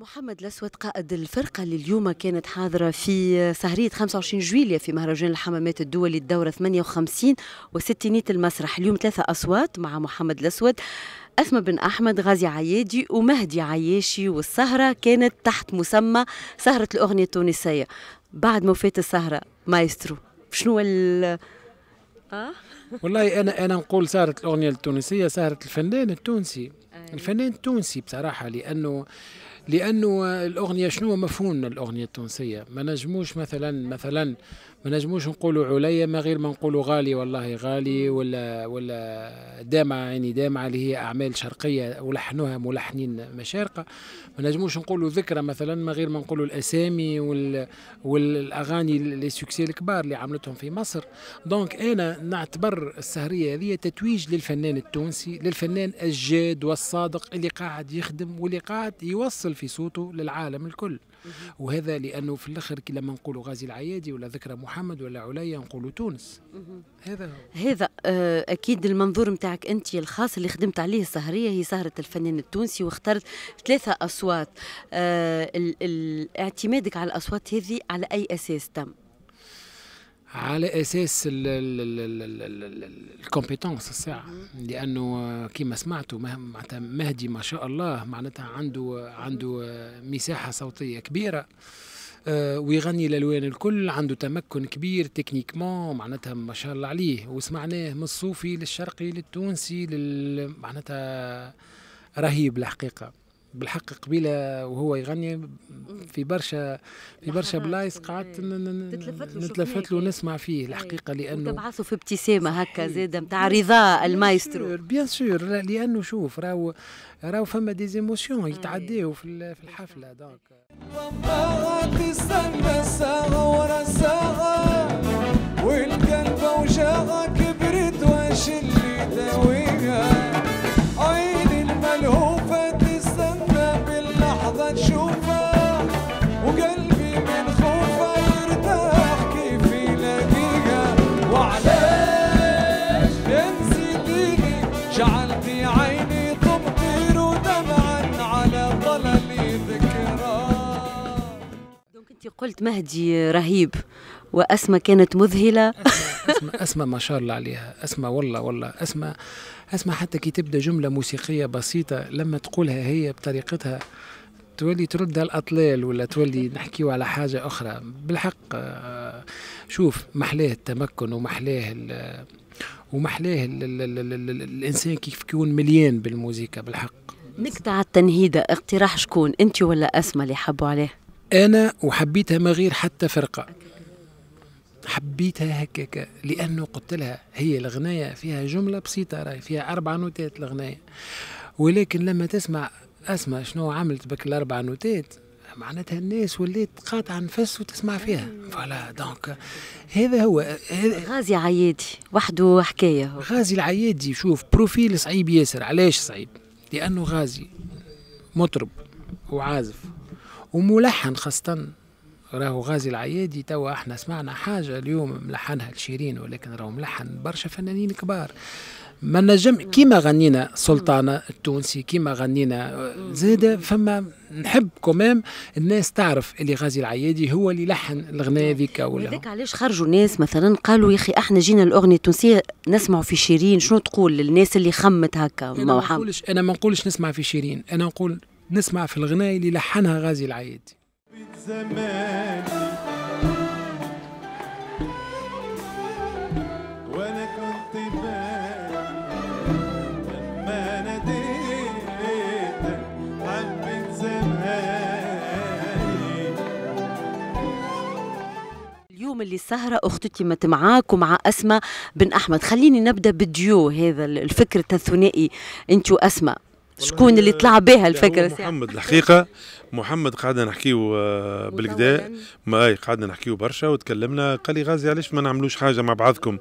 محمد الأسود قائد الفرقة اللي اليوم كانت حاضرة في سهرية 25 جويليا في مهرجان الحمامات الدولي الدورة 58 وستينية المسرح اليوم ثلاثة أصوات مع محمد الأسود أثمة بن أحمد غازي عيادي ومهدي عياشي والسهرة كانت تحت مسمى سهرة الأغنية التونسية بعد ما فات السهرة مايسترو شنو ال آه؟ والله أنا أنا نقول سهرة الأغنية التونسية سهرة الفنان التونسي الفنان التونسي بصراحة لأنه لانه الاغنيه شنو مفهوم الاغنيه التونسيه ما نجموش مثلا مثلا ما نجموش نقولوا عليا ما غير ما نقولوا غالي والله غالي ولا ولا دامعه يعني دامعه اللي هي اعمال شرقيه ولحنوها ملحنين مشارقه ما نجموش نقولوا ذكرى مثلا ما غير ما نقولوا الاسامي وال والاغاني لي سوكسي الكبار اللي عملتهم في مصر دونك انا نعتبر السهريه هذه تتويج للفنان التونسي للفنان الجاد والصادق اللي قاعد يخدم واللي قاعد يوصل يوصل في صوته للعالم الكل وهذا لانه في الاخر لما نقولوا غازي العيادي ولا ذكرى محمد ولا عليا نقولوا تونس هذا هو. هذا آه، اكيد المنظور نتاعك انت الخاص اللي خدمت عليه السهريه هي سهره الفنان التونسي واخترت ثلاثه اصوات آه، اعتمادك على الاصوات هذه على اي اساس تم على اساس الكومبيتونس الساعه لانه كما سمعتوا معناتها مهدي ما شاء الله معناتها عنده عنده مساحه صوتيه كبيره آه، ويغني الالوان الكل عنده تمكن كبير تكنيكمون معناتها ما شاء الله عليه وسمعناه من الصوفي للشرقي للتونسي معناتها رهيب الحقيقه بالحق قبيله وهو يغني في برشا في برشا بلايص قعدت نتلفت له ونسمع فيه الحقيقه لانه تبعثه في ابتسامه هكا زاده نتاع رضا المايسترو بيان سور لانه شوف راهو راهو فما ديزيموسيون يتعداو في الحفله دونك تستنى ساعه ورا ساعه والقلب وجاها كبرت واش اللي داوي قلت مهدي رهيب واسماء كانت مذهلة أسمى, أسمى ما شاء الله عليها أسمى والله والله أسمى أسمى حتى كي تبدأ جملة موسيقية بسيطة لما تقولها هي بطريقتها تولي ترد الأطلال ولا تولي نحكيو على حاجة أخرى بالحق آه، شوف محلاه التمكن ومحلاه ومحلاه الإنسان كيف يكون مليان بالموسيقى بالحق نقطع التنهيدة اقتراح شكون أنت ولا أسمى اللي حبوا عليه أنا وحبيتها ما غير حتى فرقة حبيتها هكاك لأنه قلت لها هي الغناية فيها جملة بسيطة راهي فيها أربع نوتات الغناية ولكن لما تسمع أسمع شنو عملت بك الأربع نوتات معناتها الناس ولات قاطعة نفس وتسمع فيها فوالا دونك هذا هو غازي عيادي وحده حكاية هو. غازي العيادي شوف بروفيل صعيب ياسر علاش صعيب لأنه غازي مطرب وعازف وملحن خاصة راهو غازي العيادي توا احنا سمعنا حاجة اليوم ملحنها لشيرين ولكن راهو ملحن برشا فنانين كبار ما نجم كيما غنينا سلطانة التونسي كيما غنينا آه، زادة فما نحب كمام الناس تعرف اللي غازي العيادي هو اللي لحن الغناء ذيك ولا هذاك علاش خرجوا ناس مثلا قالوا يا اخي احنا جينا الاغنيه التونسيه نسمعوا في شيرين شنو تقول للناس اللي خمت هكا ما نقولش انا ما نقولش نسمع في شيرين انا نقول نسمع في الغناية اللي لحنها غازي العيادي زماني وانا كنت لما ناديتك زماني اليوم اللي سهرة أختتي معاك ومع أسماء بن أحمد خليني نبدأ بالديو هذا الفكر الثنائي أنت وأسماء شكون اللي طلع بها يعني الفكره سي محمد الحقيقه محمد قعدنا نحكيو آه، بالكدا ما اي قعدنا نحكيو برشا وتكلمنا قال لي غازي علاش ما نعملوش حاجه مع بعضكم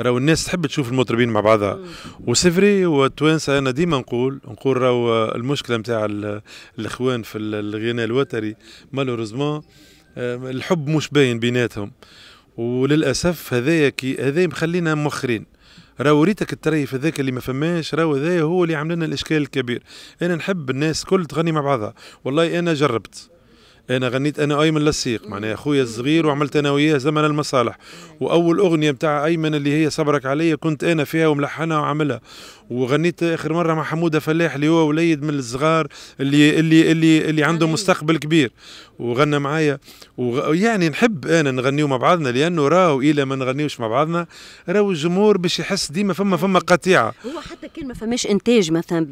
راهو الناس تحب تشوف المطربين مع بعضها وسفري والتوانسه انا ديما نقول نقول راهو آه، المشكله نتاع الاخوان في الغناء الوتري مالوريزمون آه، الحب مش باين بيناتهم وللاسف هذايا كي هذايا مخلينا مؤخرين راهو ريتك التريف هذاك اللي ما فماش راهو هذايا هو اللي عمل لنا الاشكال الكبير انا نحب الناس كل تغني مع بعضها والله انا جربت انا غنيت انا ايمن لصيق معناها خويا الصغير وعملت انا وياه زمن المصالح واول اغنيه بتاع ايمن اللي هي صبرك عليا كنت انا فيها وملحنها وعملها وغنيت اخر مره مع حموده فلاح اللي هو وليد من الصغار اللي اللي اللي اللي عنده مستقبل كبير وغنى معايا ويعني نحب انا نغنيو مع بعضنا لانه راهو الى ما نغنيوش مع بعضنا راهو الجمهور باش يحس ديما فما فما قطيعه هو حتى كان ما فماش انتاج مثلا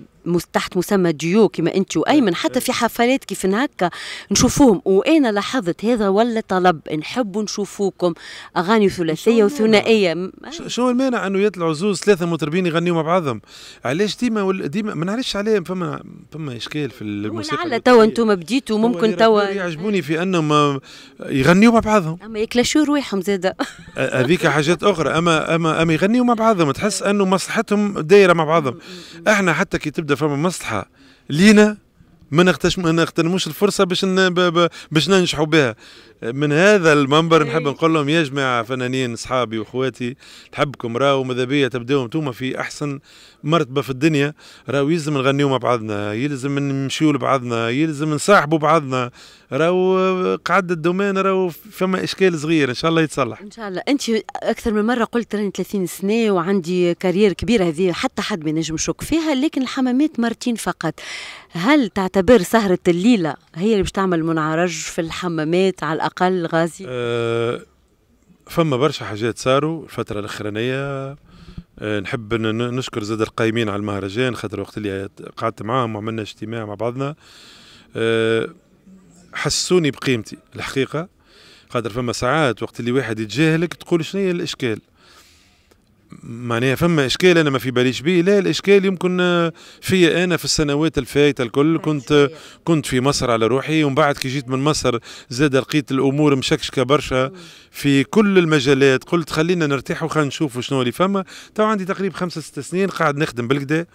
تحت مسمى ديو كما انت وايمن حتى في حفلات كيف هكا نشوفوهم وانا لاحظت هذا ولا طلب نحبوا نشوفوكم اغاني ثلاثيه وثنائيه شو المانع انه يطلعوا زوز ثلاثه مطربين يغنيوا مع بعضهم علاش ديما ديما ما نعرفش عليه فما فما اشكال في الموسيقى على توا انتم بديتوا ممكن توا يعجبوني في انهم يغنيوا مع بعضهم اما يكلاشوا رواحهم زاده هذيك حاجات اخرى اما اما اما يغنيوا مع بعضهم تحس انه مصلحتهم دايره مع بعضهم احنا حتى كي تبدا فما مصلحه لينا ما نغتش ما نغتنموش الفرصه باش باش ننجحوا بها من هذا المنبر إيه. نحب نقول لهم يا جماعه فنانين اصحابي واخواتي نحبكم راهو ماذا بيا تبداو انتوما في احسن مرتبه في الدنيا راهو يلزم نغنيو مع بعضنا يلزم نمشيو لبعضنا يلزم نصاحبوا بعضنا راهو قعد الدومين راهو فما اشكال صغير ان شاء الله يتصلح ان شاء الله انت اكثر من مره قلت راني 30 سنه وعندي كارير كبيره هذه حتى حد ما ينجم يشك فيها لكن الحمامات مرتين فقط هل تعتبر بر سهرة الليلة هي اللي باش تعمل منعرج في الحمامات على الأقل غازي أه فما برشا حاجات صاروا الفترة الأخرانية أه نحب نشكر زاد القايمين على المهرجان خاطر وقت اللي قعدت معاهم وعملنا اجتماع مع بعضنا أه حسوني بقيمتي الحقيقة خاطر فما ساعات وقت اللي واحد يتجاهلك تقول شنو هي الإشكال معناها فما اشكال انا ما في باليش به لا الاشكال يمكن آه، في انا في السنوات الفايته الكل كنت كنت في مصر على روحي ومن بعد كي جيت من مصر زاد لقيت الامور مشكشكه برشا في كل المجالات قلت خلينا نرتاح وخلينا نشوفوا شنو اللي فما تو عندي تقريبا خمسة ست سنين قاعد نخدم بالكدا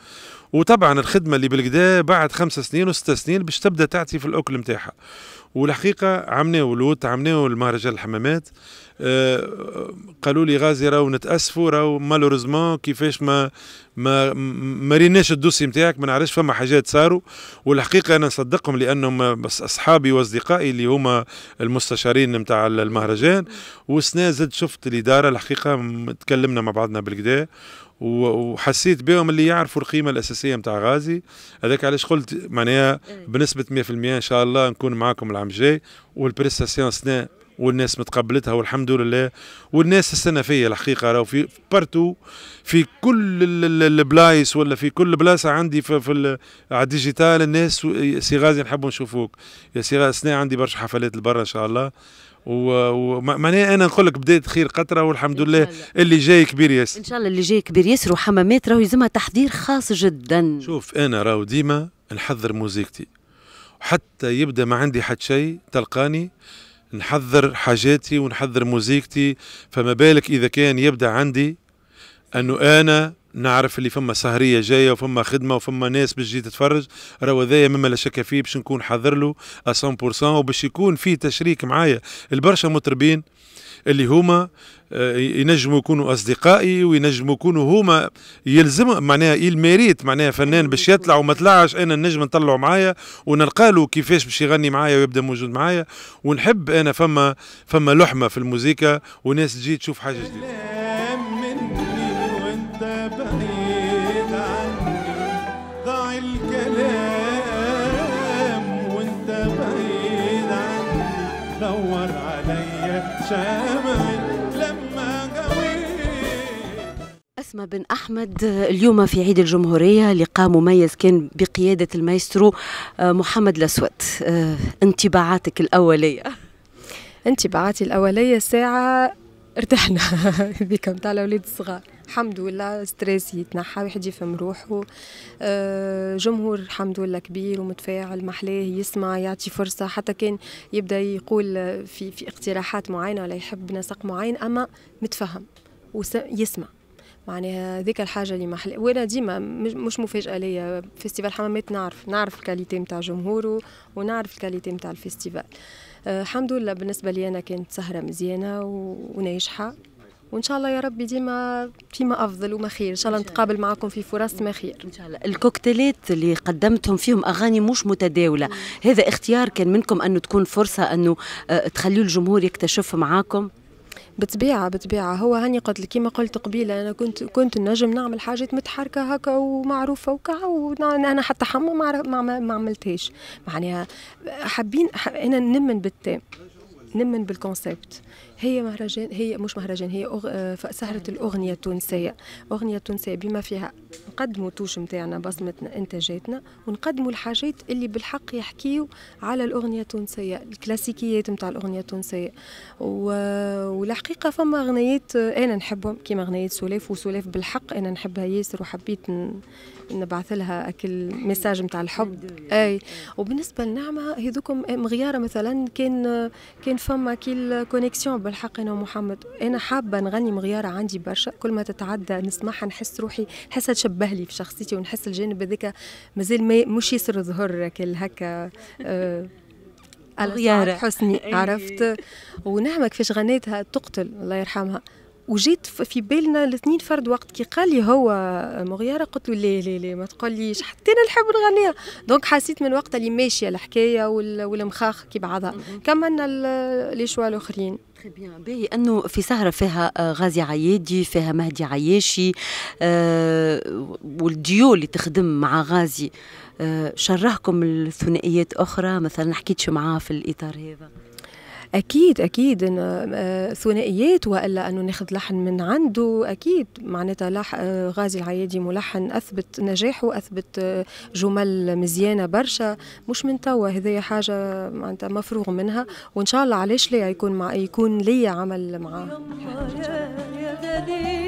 وطبعا الخدمه اللي بالكدا بعد خمسة سنين وست سنين باش تبدا تعطي في الاكل نتاعها والحقيقه عمناه لوت عمناه المهرجان الحمامات آه، قالوا لي غازي راهو نتاسفوا راهو مالوريزمون كيفاش ما ما ما ريناش الدوسي نتاعك ما نعرفش فما حاجات صاروا والحقيقه انا نصدقهم لانهم بس اصحابي واصدقائي اللي هما المستشارين نتاع المهرجان وسنا زد شفت الاداره الحقيقه تكلمنا مع بعضنا بالكدا وحسيت بهم اللي يعرفوا القيمه الاساسيه نتاع غازي هذاك علاش قلت معناها إيه. بنسبه 100% ان شاء الله نكون معاكم العام الجاي والبريستاسيون سنه والناس متقبلتها والحمد لله والناس السنة فيا الحقيقة راهو في بارتو في كل البلايص ولا في كل بلاصة عندي في, في على الديجيتال الناس سي غازي نحبوا نشوفوك يا سي غازي عندي برشا حفلات لبرا إن شاء الله ومعناها انا نقول لك بدات خير قطره والحمد لله اللي جاي كبير ياسر ان شاء الله اللي جاي كبير ياسر وحمامات راهو يلزمها تحضير خاص جدا شوف انا راهو ديما نحضر موزيكتي حتى يبدا ما عندي حد شيء تلقاني نحذر حاجاتي ونحذر موزيكتي فما بالك اذا كان يبدا عندي انه انا نعرف اللي فما سهريه جايه وفما خدمه وفما ناس باش تجي تتفرج راهو هذايا مما لا شك فيه باش نكون حاضر له 100% وباش يكون في تشريك معايا البرشا مطربين اللي هما آه، ينجموا يكونوا اصدقائي وينجموا يكونوا هما يلزم معناها الميريت معناها فنان باش يطلع وما طلعش انا نجم نطلعه معايا ونلقى له كيفاش باش يغني معايا ويبدا موجود معايا ونحب انا فما فما لحمه في الموسيقى وناس تجي تشوف حاجه جديده اسمه بن احمد اليوم في عيد الجمهوريه لقاء مميز كان بقياده المايسترو آه، محمد الاسود آه، انطباعاتك الاوليه انطباعاتي الاوليه ساعه ارتحنا بكم تاع الاولاد الصغار الحمد لله ستريس يتنحى واحد يفهم روحه آه، جمهور الحمد لله كبير ومتفاعل محلاه يسمع يعطي فرصه حتى كان يبدا يقول في في اقتراحات معينه ولا يحب نسق معين اما متفهم ويسمع معناها ذيك الحاجه اللي محل وانا ديما مش مفاجاه ليا فيستيفال حمامات نعرف نعرف الكاليتي نتاع جمهوره ونعرف الكاليتي نتاع الفيستيفال آه، الحمد لله بالنسبه لي انا كانت سهره مزيانه وناجحه وان شاء الله يا ربي ديما فيما افضل وما خير ان شاء الله نتقابل معكم في فرص ما خير ان شاء الله الكوكتيلات اللي قدمتهم فيهم اغاني مش متداوله هذا اختيار كان منكم انه تكون فرصه انه آه، تخليوا الجمهور يكتشف معاكم بطبيعه بطبيعه هو هاني قلت لك كيما قلت قبيله انا كنت كنت نجم نعمل حاجات متحركه هكا ومعروفه وكا وانا حتى حما ما, ما عملتهاش معناها حابين انا نمن بالتام نمن بالكونسيبت هي مهرجان هي مش مهرجان هي أغ... آه، سهرة الأغنية التونسية أغنية تونسية بما فيها نقدموا توش نتاعنا بصمتنا إنتاجاتنا ونقدموا الحاجات اللي بالحق يحكيوا على الأغنية التونسية الكلاسيكيات نتاع الأغنية التونسية و... والحقيقة فما أغنيات أنا نحبهم كيما أغنية سلاف وسلاف بالحق أنا نحبها ياسر وحبيت ن... نبعث لها أكل ميساج نتاع الحب أي وبالنسبة لنعمة هذوكم مغيارة مثلا كان كان فما كي الكونيكسيون بالحق انا ومحمد انا حابه نغني مغياره عندي برشا كل ما تتعدى نسمعها نحس روحي نحسها تشبه لي في شخصيتي ونحس الجانب هذاك مازال ما مش يسر ظهر هكا آه، الغيارة حسني عرفت ونعمة كيفاش غنيتها تقتل الله يرحمها وجيت في بالنا الاثنين فرد وقت كي قال لي هو مغيره قلت له لا لا لا ما تقوليش حتى انا نحب نغنيها دونك حسيت من وقتها اللي ماشيه الحكايه والمخاخ كي بعضها كملنا لي شوا الاخرين باهي انه في سهره فيها غازي عيادي فيها مهدي عياشي والديو اللي تخدم مع غازي شرهكم الثنائيات اخرى مثلا حكيتش معاه في الاطار هذا اكيد اكيد إن آه، ثنائيات والا انه ناخذ لحن من عنده اكيد معناتها لح آه، غازي العيادي ملحن اثبت نجاحه اثبت آه، جمل مزيانه برشا مش من توا هذايا حاجه معناتها مفروغ منها وان شاء الله علاش لي يكون مع يكون لي عمل معاه